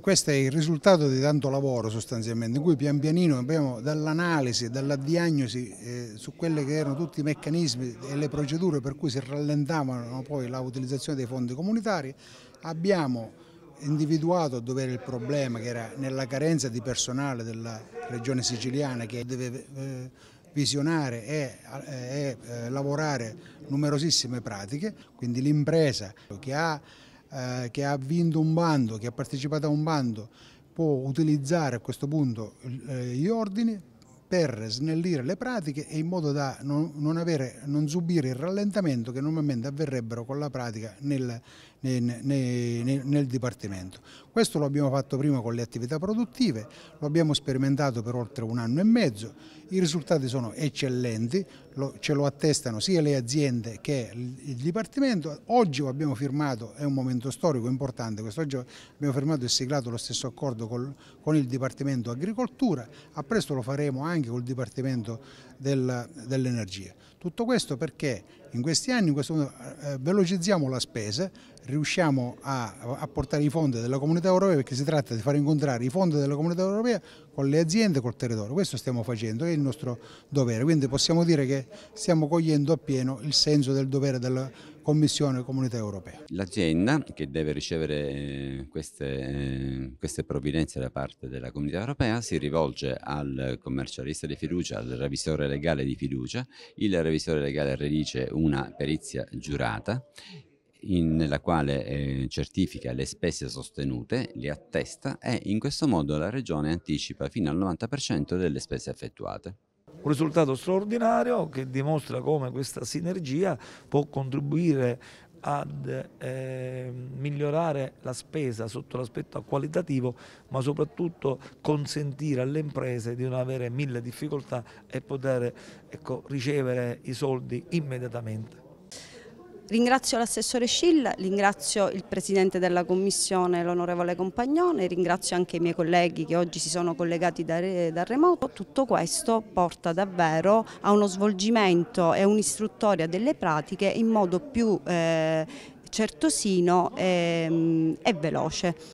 Questo è il risultato di tanto lavoro sostanzialmente, in cui pian pianino abbiamo dall'analisi, dalla diagnosi eh, su quelli che erano tutti i meccanismi e le procedure per cui si rallentavano poi l'utilizzazione dei fondi comunitari, abbiamo individuato a dovere il problema che era nella carenza di personale della regione siciliana che deve eh, visionare e, eh, eh lavorare numerosissime pratiche, quindi l'impresa che ha eh, che ha vinto un bando, che ha partecipato a un bando, può utilizzare a questo punto eh, gli ordini per snellire le pratiche e in modo da non, non, avere, non subire il rallentamento che normalmente avverrebbero con la pratica nel, nel Dipartimento. Questo lo abbiamo fatto prima con le attività produttive, lo abbiamo sperimentato per oltre un anno e mezzo, i risultati sono eccellenti, ce lo attestano sia le aziende che il Dipartimento. Oggi abbiamo firmato, è un momento storico importante, quest'oggi abbiamo firmato e siglato lo stesso accordo col, con il Dipartimento Agricoltura, a presto lo faremo anche col Dipartimento del, dell'Energia. Tutto questo perché in questi anni in questo modo, eh, eh, velocizziamo la spesa, riusciamo a, a, portare i fondi della comunità europea perché si tratta di far incontrare i fondi della comunità europea con le aziende e col territorio. Questo stiamo facendo, è il nostro dovere, quindi possiamo dire che stiamo cogliendo appieno il senso del dovere della comunità europea. Commissione Comunità Europea. L'azienda che deve ricevere eh, queste, eh, queste provvidenze da parte della Comunità Europea si rivolge al commercialista di fiducia, al revisore legale di fiducia, il revisore legale redice una perizia giurata in, nella quale eh, certifica le spese sostenute, le attesta e in questo modo la Regione anticipa fino al 90% delle spese effettuate. Un risultato straordinario che dimostra come questa sinergia può contribuire ad eh, migliorare la spesa sotto l'aspetto qualitativo ma soprattutto consentire alle imprese di non avere mille difficoltà e poter ecco, ricevere i soldi immediatamente. Ringrazio l'assessore Scilla, ringrazio il presidente della commissione, l'onorevole Compagnone, ringrazio anche i miei colleghi che oggi si sono collegati da, da remoto. Tutto questo porta davvero a uno svolgimento e un'istruttoria delle pratiche in modo più eh, certosino e, ehm, e veloce.